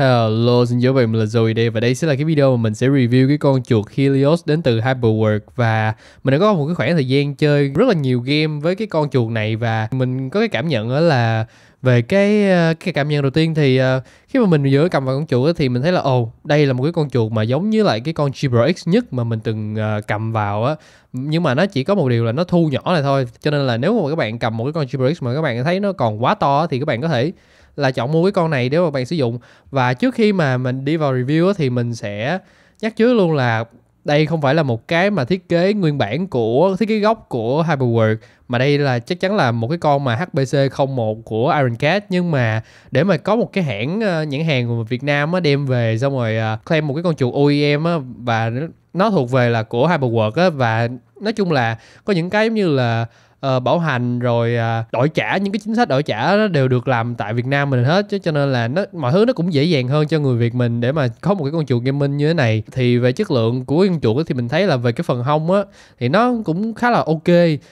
Hello, xin chào bạn, mình là Zoe đây và đây sẽ là cái video mà mình sẽ review cái con chuột Helios đến từ Hyperwork và mình đã có một cái khoảng thời gian chơi rất là nhiều game với cái con chuột này và mình có cái cảm nhận đó là về cái ờ, cái cảm nhận đầu tiên thì ờ, khi mà mình giữa cầm vào con chuột thì mình thấy là ồ oh, đây là một cái con chuột mà giống như lại cái con Gibra X nhất mà mình từng ờ, cầm vào á nhưng mà nó chỉ có một điều là nó thu nhỏ này thôi cho nên là nếu mà các bạn cầm một cái con Gibra X mà các bạn thấy nó còn quá to thì các bạn có thể là chọn mua cái con này để mà bạn sử dụng và trước khi mà mình đi vào review thì mình sẽ nhắc trước luôn là đây không phải là một cái mà thiết kế nguyên bản của thiết kế gốc của Hyperworld mà đây là chắc chắn là một cái con mà HPC 01 của Ironcat nhưng mà để mà có một cái hãng ờ, nhãn hàng của Việt Nam á đem về xong rồi ờ, claim một cái con chuột OEM á và nó thuộc về là của Hyperworld á và nói chung là có những cái giống như là Ờ, bảo hành rồi uh, đổi trả những cái chính sách đổi trả nó đều được làm tại Việt Nam mình hết chứ cho nên là nó mọi thứ nó cũng dễ dàng hơn cho người Việt mình để mà có một cái con chuột gaming như thế này thì về chất lượng của con chuột thì mình thấy là về cái phần hông á thì nó cũng khá là ok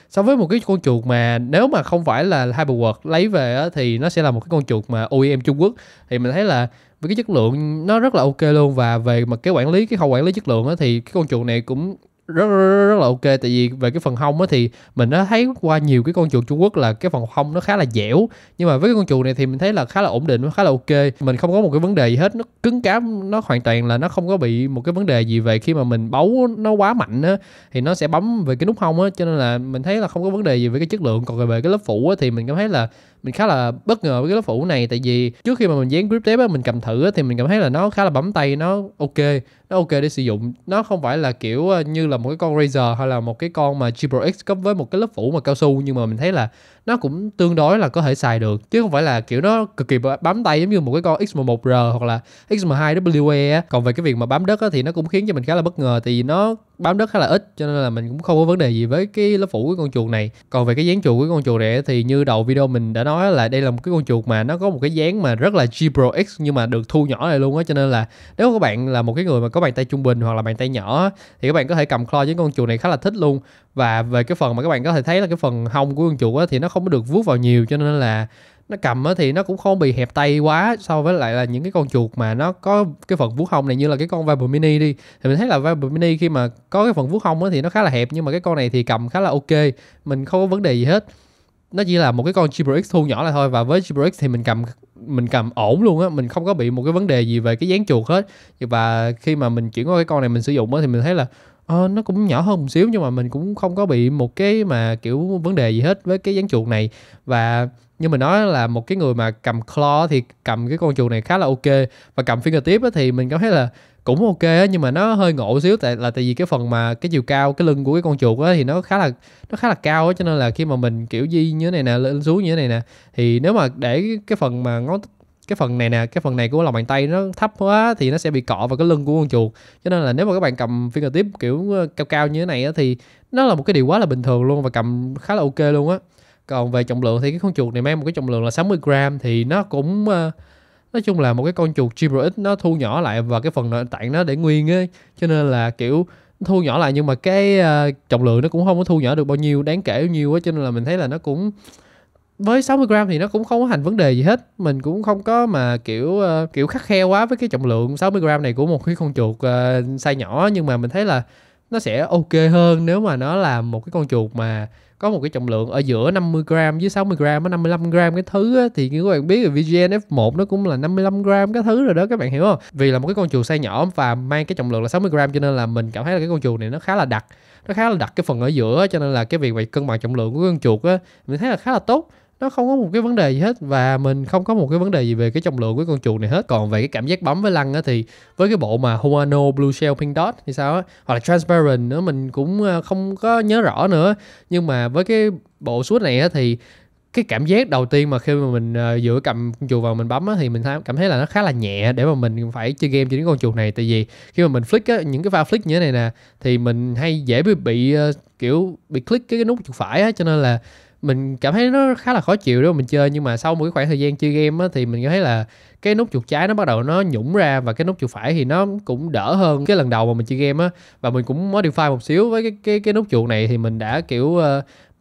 so với một cái con chuột mà nếu mà không phải là Hyperworld lấy về á, thì nó sẽ là một cái con chuột mà OEM Trung Quốc thì mình thấy là với cái chất lượng nó rất là ok luôn và về mặt cái quản lý cái khâu quản lý chất lượng á, thì cái con chuột này cũng rất, rất rất là ok tại vì về cái phần hông á thì mình đã thấy qua nhiều cái con chuột Trung Quốc là cái phần hông nó khá là dẻo nhưng mà với cái con chuột này thì mình thấy là khá là ổn định nó khá là ok mình không có một cái vấn đề gì hết nó cứng cáp nó hoàn toàn là nó không có bị một cái vấn đề gì về khi mà mình bấu nó quá mạnh á thì nó sẽ bấm về cái nút hông á cho nên là mình thấy là không có vấn đề gì về cái chất lượng còn về cái lớp phủ á thì mình cảm thấy là mình khá là bất ngờ với cái lớp phủ này tại vì trước khi mà mình dán grip tape á mình cầm thử á thì mình cảm thấy là nó khá là bấm tay nó ok ok để sử dụng nó không phải là kiểu ờ, như là một cái con Razer hay là một cái con mà Gibro X cấp với một cái lớp phủ mà cao su nhưng mà mình thấy là nó cũng tương đối là có thể xài được chứ không phải là kiểu nó cực kỳ bám tay giống như một cái con x 1 r hoặc là XM2WE còn về cái việc mà bám đất á, thì nó cũng khiến cho mình khá là bất ngờ tại vì nó bám đất khá là ít cho nên là mình cũng không có vấn đề gì với cái lớp phủ của con chuột này còn về cái dáng chuột của con chuột này thì như đầu video mình đã nói là đây là một cái con chuột mà nó có một cái dáng mà rất là G Pro X nhưng mà được thu nhỏ lại luôn á cho nên là nếu các bạn là một cái người mà có bàn tay trung bình hoặc là bàn tay nhỏ thì các bạn có thể cầm claw với con chuột này khá là thích luôn và về cái phần mà các bạn có thể thấy là cái phần hông của con chuột á thì nó không có được vuốt vào nhiều cho nên là nó cầm thì nó cũng không bị hẹp tay quá so với lại là những cái con chuột mà nó có cái phần vuốt hông này như là cái con Viper Mini đi thì mình thấy là Viper Mini khi mà có cái phần vuốt hông thì nó khá là hẹp nhưng mà cái con này thì cầm khá là ok mình không có vấn đề gì hết nó chỉ là một cái con x thu nhỏ lại thôi và với x thì mình cầm mình cầm ổn luôn á mình không có bị một cái vấn đề gì về cái dáng chuột hết và khi mà mình chuyển qua cái con này mình sử dụng thì mình thấy là uh, nó cũng nhỏ hơn một xíu nhưng mà mình cũng không có bị một cái mà kiểu vấn đề gì hết với cái dáng chuột này và nhưng mà nói là một cái người mà cầm claw thì cầm cái con chuột này khá là ok và cầm fingertip thì mình cảm thấy là cũng ok á nhưng mà nó hơi ngộ xíu tại là tại vì cái phần mà cái chiều cao cái lưng của cái con chuột á thì nó khá là nó khá là cao á cho nên là khi mà mình kiểu di như thế này nè lên xuống như thế này nè thì nếu mà để cái phần mà ngón cái phần này nè cái phần này của lòng bàn tay nó thấp quá thì nó sẽ bị cọ vào cái lưng của con chuột cho nên là nếu mà các bạn cầm fingertip kiểu ờ, cao cao như thế này á thì nó là một cái điều quá là bình thường luôn và cầm khá là ok luôn á còn về trọng lượng thì cái con chuột này mang một cái trọng lượng là 60 gram thì nó cũng uh, nói chung là một cái con chuột Gibril nó thu nhỏ lại và cái phần nội tạng nó để nguyên ấy cho nên là kiểu thu nhỏ lại nhưng mà cái uh, trọng lượng nó cũng không có thu nhỏ được bao nhiêu đáng kể bao nhiêu á cho nên là mình thấy là nó cũng với 60 gram thì nó cũng không có thành vấn đề gì hết mình cũng không có mà kiểu uh, kiểu khắc khe quá với cái trọng lượng 60 gram này của một cái con chuột uh, size nhỏ nhưng mà mình thấy là nó sẽ ok hơn nếu mà nó là một cái con chuột mà có một cái trọng lượng ở giữa 50 g với 60 g với 55 g cái thứ á, thì như các bạn biết là VGN F1 nó cũng là 55 g cái thứ rồi đó các bạn hiểu không? Vì là một cái con chuột xe nhỏ và mang cái trọng lượng là 60 g cho nên là mình cảm thấy là cái con chuột này nó khá là đặc, nó khá là đặc cái phần ở giữa cho nên là cái việc về cân bằng trọng lượng của con chuột á mình thấy là khá là tốt nó không có một cái vấn đề gì hết và mình không có một cái vấn đề gì về cái trọng lượng của con chuột này hết còn về cái cảm giác bấm với lăn á thì với cái bộ mà Huano Blue Shell Pink Dot thì sao á hoặc là Transparent nữa mình cũng ờ, không có nhớ rõ nữa nhưng mà với cái bộ suốt này á thì cái cảm giác đầu tiên mà khi mà mình uh, ờ, dựa cầm con chuột vào mình bấm á, thì mình cảm thấy là nó khá là nhẹ để mà mình phải chơi game trên cái con chuột này tại vì khi mà mình flick á, những cái pha flick như thế này nè thì mình hay dễ bị bị ờ, kiểu bị click cái, cái nút chuột phải á, cho nên là mình cảm thấy nó khá là khó chịu đó mình chơi nhưng mà sau một cái khoảng thời gian chơi game á, thì mình thấy là cái nút chuột trái nó bắt đầu nó nhũng ra và cái nút chuột phải thì nó cũng đỡ hơn cái lần đầu mà mình chơi game á và mình cũng modify một xíu với cái cái cái nút chuột này thì mình đã kiểu uh,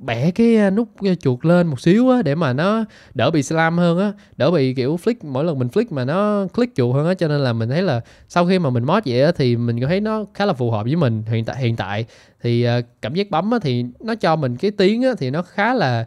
bẻ cái nút chuột lên một xíu á để mà nó đỡ bị slam hơn á đỡ bị kiểu flick mỗi lần mình flick mà nó click chuột hơn á cho nên là mình thấy là sau khi mà mình mod vậy á thì mình thấy nó khá là phù hợp với mình hiện tại hiện tại thì à, cảm giác bấm á thì nó cho mình cái tiếng á thì nó khá là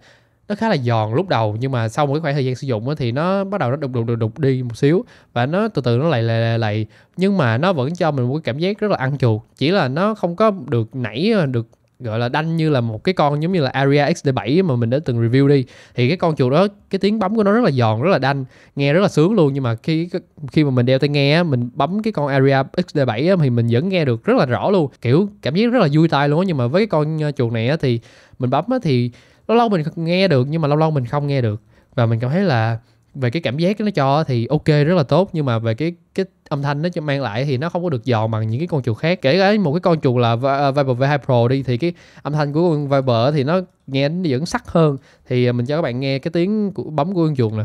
nó khá là giòn lúc đầu nhưng mà sau một cái khoảng thời gian sử dụng thì nó bắt đầu nó đục đục đục đục đi một xíu và nó từ từ nó lầy lầy lầy nhưng mà nó vẫn cho mình một cái cảm giác rất là ăn chuột chỉ là nó không có được nảy ờ, được gọi là đanh như là một cái con giống như là Aria XD7 mà mình đã từng review đi thì cái con chuột đó cái tiếng bấm của nó rất là giòn rất là đanh nghe rất là sướng luôn nhưng mà khi khi mà mình đeo tai nghe mình bấm cái con Aria XD7 thì mình vẫn nghe được rất là rõ luôn kiểu cảm giác rất là vui tai luôn nhưng mà với cái con ờ, chuột này thì mình bấm thì lâu lâu mình nghe được nhưng mà lâu lâu mình không nghe được và mình cảm thấy là về cái cảm giác nó cho thì ok rất là tốt nhưng mà về cái cái âm thanh nó cho mang lại thì nó không có được giòn bằng những cái con chuột khác kể cả một cái con chuột là à, Viber V2 Pro đi thì cái âm thanh của con Viber thì nó nghe nó vẫn sắc hơn thì à, mình cho các bạn nghe cái tiếng của bấm của con chuột nè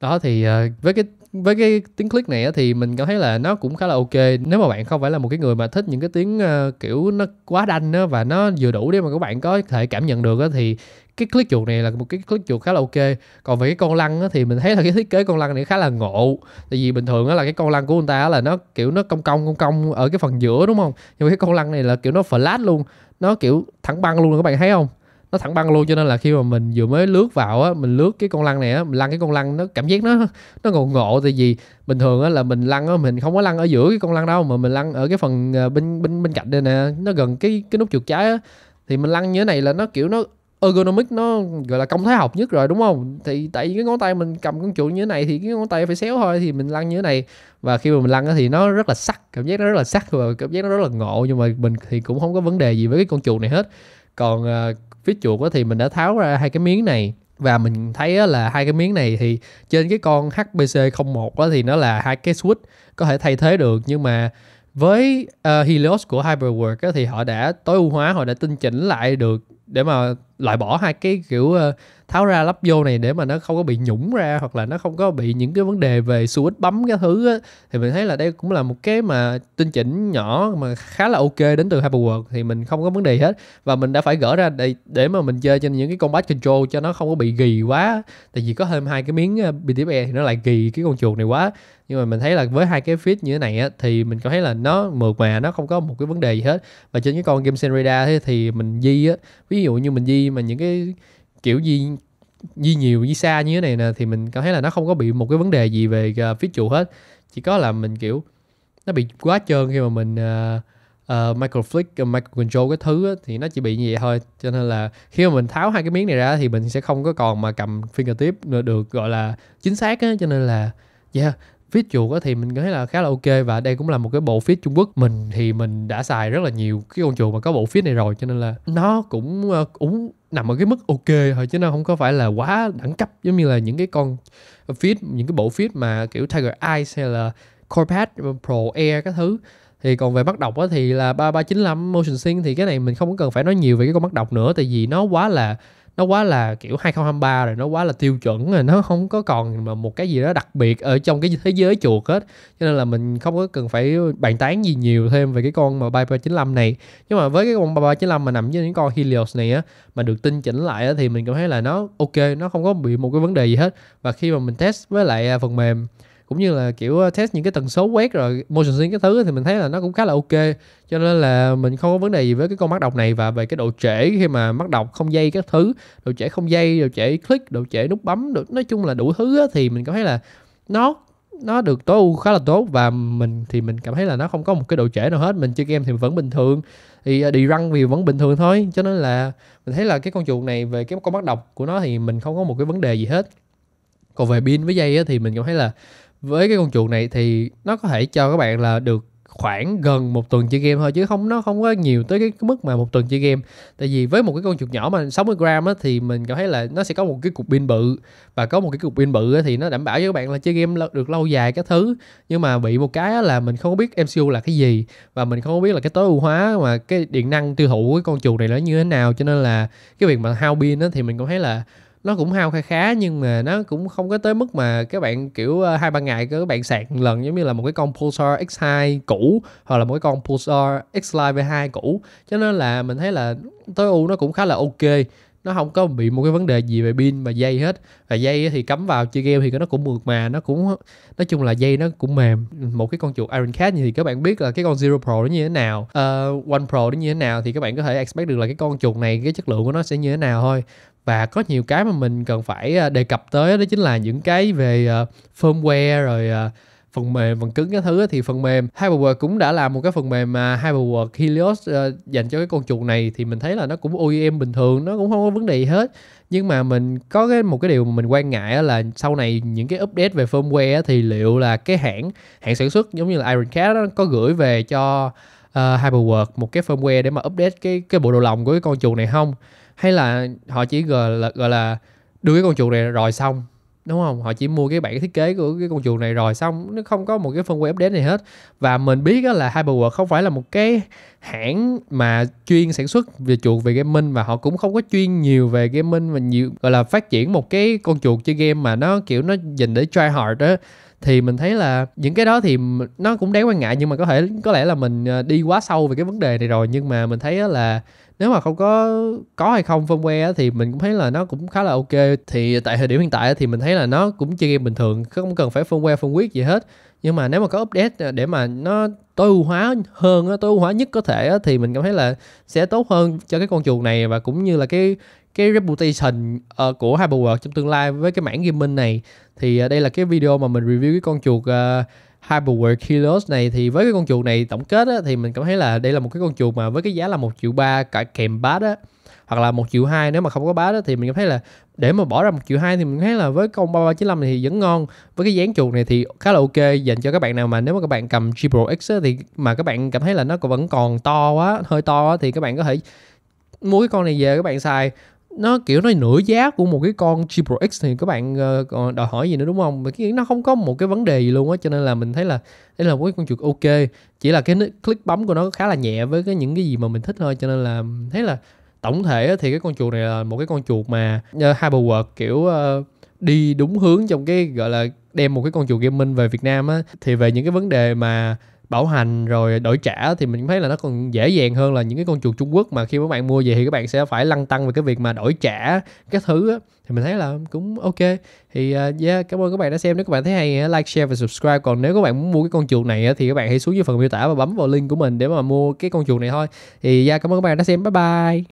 đó thì à, với cái với cái tiếng click này thì mình cảm thấy là nó cũng khá là ok nếu mà bạn không phải là một cái người mà thích những cái tiếng ờ, kiểu nó quá đanh á và nó vừa đủ để mà các bạn có thể cảm nhận được á thì cái click chuột này là một cái click chuột khá là ok còn về cái con lăn á thì mình thấy là cái thiết kế con lăn này khá là ngộ tại vì bình thường á là cái con lăn của người ta là nó kiểu nó cong cong cong cong ở cái phần giữa đúng không nhưng mà cái con lăn này là kiểu nó flat luôn nó kiểu thẳng băng luôn các bạn thấy không nó thẳng băng luôn cho nên là khi mà mình vừa mới lướt vào á mình lướt cái con lăn này á mình lăn cái con lăn nó cảm giác nó nó ngộ ngộ tại vì bình thường á là mình lăn á mình không có lăn ở giữa cái con lăn đâu mà mình lăn ở cái phần ờ, bên bên bên cạnh đây nè nó gần cái cái nút chuột trái á thì mình lăn như thế này là nó kiểu nó ergonomic nó gọi là công thái học nhất rồi đúng không thì tại vì cái ngón tay mình cầm con chuột như thế này thì cái ngón tay phải xéo thôi thì mình lăn như thế này và khi mà mình lăn thì nó rất là sắc cảm giác nó rất là sắc và cảm giác nó rất là ngộ nhưng mà mình thì cũng không có vấn đề gì với cái con chuột này hết còn uh, phía chuột thì mình đã tháo ra hai cái miếng này và mình thấy là hai cái miếng này thì trên cái con HPC 01 thì nó là hai cái switch có thể thay thế được nhưng mà với uh, Helios của HyperWorks thì họ đã tối ưu hóa họ đã tinh chỉnh lại được để mà loại bỏ hai cái kiểu ờ, tháo ra lắp vô này để mà nó không có bị nhũng ra hoặc là nó không có bị những cái vấn đề về switch bấm cái thứ á, thì mình thấy là đây cũng là một cái mà tinh chỉnh nhỏ mà khá là ok đến từ Hyperworld thì mình không có vấn đề hết và mình đã phải gỡ ra để để mà mình chơi trên những cái combat control cho nó không có bị gì quá tại vì có thêm hai cái miếng BTE ờ, thì nó lại gì cái con chuột này quá nhưng mà mình thấy là với hai cái fit như thế này á, thì mình cảm thấy là nó mượt mà nó không có một cái vấn đề gì hết và trên cái con game Senrida thì, thì mình di á ví dụ như mình di khi mà những cái kiểu gì di nhiều di xa như thế này nè thì mình cảm thấy là nó không có bị một cái vấn đề gì về uh, phía trụ hết chỉ có là mình kiểu nó bị quá trơn khi mà mình uh, uh, micro flick uh, micro control cái thứ á, thì nó chỉ bị như vậy thôi cho nên là khi mà mình tháo hai cái miếng này ra thì mình sẽ không có còn mà cầm fingertip nữa được gọi là chính xác á cho nên là yeah feed chuột thì mình thấy là khá là ok và đây cũng là một cái bộ feed Trung Quốc mình thì mình đã xài rất là nhiều cái con chuột mà có bộ feed này rồi cho nên là nó cũng ờ, cũng nằm ở cái mức ok thôi chứ nó không có phải là quá đẳng cấp giống như là những cái con feed những cái bộ feed mà kiểu Tiger Eyes hay là Corpad Pro Air các thứ thì còn về mắt đọc thì là 3395 Motion Sync thì cái này mình không cần phải nói nhiều về cái con mắt đọc nữa tại vì nó quá là nó quá là kiểu 2023 rồi nó quá là tiêu chuẩn rồi nó không có còn mà một cái gì đó đặc biệt ở trong cái thế giới chuột hết cho nên là mình không có cần phải bàn tán gì nhiều thêm về cái con mà Piper 95 này nhưng mà với cái con Piper 95 mà nằm với những con Helios này á mà được tinh chỉnh lại á, thì mình cảm thấy là nó ok nó không có bị một cái vấn đề gì hết và khi mà mình test với lại à, phần mềm cũng như là kiểu ờ, test những cái tần số quét rồi motion sync cái thứ thì mình thấy là nó cũng khá là ok cho nên là mình không có vấn đề gì với cái con mắt đọc này và về cái độ trễ khi mà mắt đọc không dây các thứ độ trễ không dây độ trễ click độ trễ nút bấm được nói chung là đủ thứ thì mình cảm thấy là nó nó được tối ưu khá là tốt và mình thì mình cảm thấy là nó không có một cái độ trễ nào hết mình chơi game thì vẫn bình thường thì ờ, đi răng thì vẫn bình thường thôi cho nên là mình thấy là cái con chuột này về cái con mắt đọc của nó thì mình không có một cái vấn đề gì hết còn về pin với dây thì mình cảm thấy là với cái con chuột này thì nó có thể cho các bạn là được khoảng gần một tuần chơi game thôi chứ không nó không có nhiều tới cái mức mà một tuần chơi game tại vì với một cái con chuột nhỏ mà 60 gram á, thì mình cảm thấy là nó sẽ có một cái cục pin bự và có một cái cục pin bự á, thì nó đảm bảo cho các bạn là chơi game được lâu dài các thứ nhưng mà bị một cái á, là mình không biết MCU là cái gì và mình không biết là cái tối ưu hóa mà cái điện năng tiêu thụ của cái con chuột này nó như thế nào cho nên là cái việc mà hao pin á, thì mình cảm thấy là nó cũng hao khá khá nhưng mà nó cũng không có tới mức mà các bạn kiểu ờ, hai ba ngày các bạn sạc một lần giống như là một cái con Pulsar X2 cũ hoặc là một cái con Pulsar X Live V2 cũ cho nên là mình thấy là tối ưu nó cũng khá là ok nó không có bị một cái vấn đề gì về pin mà dây hết và dây thì cắm vào chơi game thì nó cũng mượt mà nó cũng nói chung là dây nó cũng mềm một cái con chuột Iron Cat thì các bạn biết là cái con Zero Pro nó như thế nào uh, One Pro nó như thế nào thì các bạn có thể expect được là cái con chuột này cái chất lượng của nó sẽ như thế nào thôi và có nhiều cái mà mình cần phải à, đề cập tới đó chính là những cái về uh, firmware rồi uh, phần mềm phần cứng cái thứ thì phần mềm Hyperword cũng đã làm một cái phần mềm mà Hyperword Helios ờ, dành cho cái con chuột này thì mình thấy là nó cũng OEM bình thường nó cũng không có vấn đề gì hết nhưng mà mình có cái một cái điều mà mình quan ngại là sau này những cái update về firmware thì liệu là cái hãng hãng sản xuất giống như là Ironcat có gửi về cho uh, ờ, Hyperword một cái firmware để mà update cái cái bộ đồ lòng của cái con chuột này không hay là họ chỉ gọi là gọi là đưa cái con chuột này rồi xong đúng không họ chỉ mua cái bản thiết kế của cái con chuột này rồi xong nó không có một cái phần web update này hết và mình biết đó là Hyperworld không phải là một cái hãng mà chuyên sản xuất về chuột về gaming và họ cũng không có chuyên nhiều về gaming và nhiều gọi là phát triển một cái con chuột chơi game mà nó kiểu nó dành để try hard đó thì mình thấy là những cái đó thì nó cũng đáng quan ngại nhưng mà có thể có lẽ là mình ờ, đi quá sâu về cái vấn đề này rồi nhưng mà mình thấy là nếu mà không có có hay không phân firmware thì mình cũng thấy là nó cũng khá là ok thì tại thời điểm hiện tại thì mình thấy là nó cũng chơi game bình thường không cần phải phân firmware phân quyết gì hết nhưng mà nếu mà có update ờ, để mà nó tối ưu hóa hơn tối ưu hóa nhất có thể thì mình cảm thấy là sẽ tốt hơn cho cái con chuột này và cũng như là cái cái reputation uh, của Hyperworld trong tương lai với cái mảng gaming này thì uh, đây là cái video mà mình review cái con chuột uh, ờ, Hyperworld Kilos này thì với cái con chuột này tổng kết á, thì mình cảm thấy là đây là một cái con chuột mà với cái giá là một triệu ba cả kèm bát á hoặc là một triệu hai nếu mà không có bát á, thì mình cảm thấy là để mà bỏ ra một triệu hai thì mình thấy là với con 3395 này thì vẫn ngon với cái dáng chuột này thì khá là ok dành cho các bạn nào mà nếu mà các bạn cầm G Pro X á, thì mà các bạn cảm thấy là nó vẫn còn to quá hơi to quá, thì các bạn có thể mua cái con này về các bạn xài nó kiểu nó nửa giá của một cái con G X thì các bạn còn ờ, ờ, đòi hỏi gì nữa đúng không? Mà cái nó không có một cái vấn đề gì luôn á cho nên là mình thấy là đây là một cái con chuột ok, chỉ là cái click bấm của nó khá là nhẹ với cái những cái gì mà mình thích thôi cho nên là thấy là tổng thể thì cái con chuột này là một cái con chuột mà uh, hyperwork kiểu uh, đi đúng hướng trong cái gọi là đem một cái con chuột gaming về Việt Nam á thì về những cái vấn đề mà bảo hành rồi đổi trả thì mình thấy là nó còn dễ dàng hơn là những cái con chuột Trung Quốc mà khi các bạn mua về thì các bạn sẽ phải lăn tăng về cái việc mà đổi trả cái thứ á thì mình thấy là cũng ok thì uh, à, yeah, dạ, cảm ơn các bạn đã xem nếu các bạn thấy hay like share và subscribe còn nếu các bạn muốn mua cái con chuột này thì các bạn hãy xuống dưới phần miêu tả và bấm vào link của mình để mà mua cái con chuột này thôi thì yeah, dạ, cảm ơn các bạn đã xem bye bye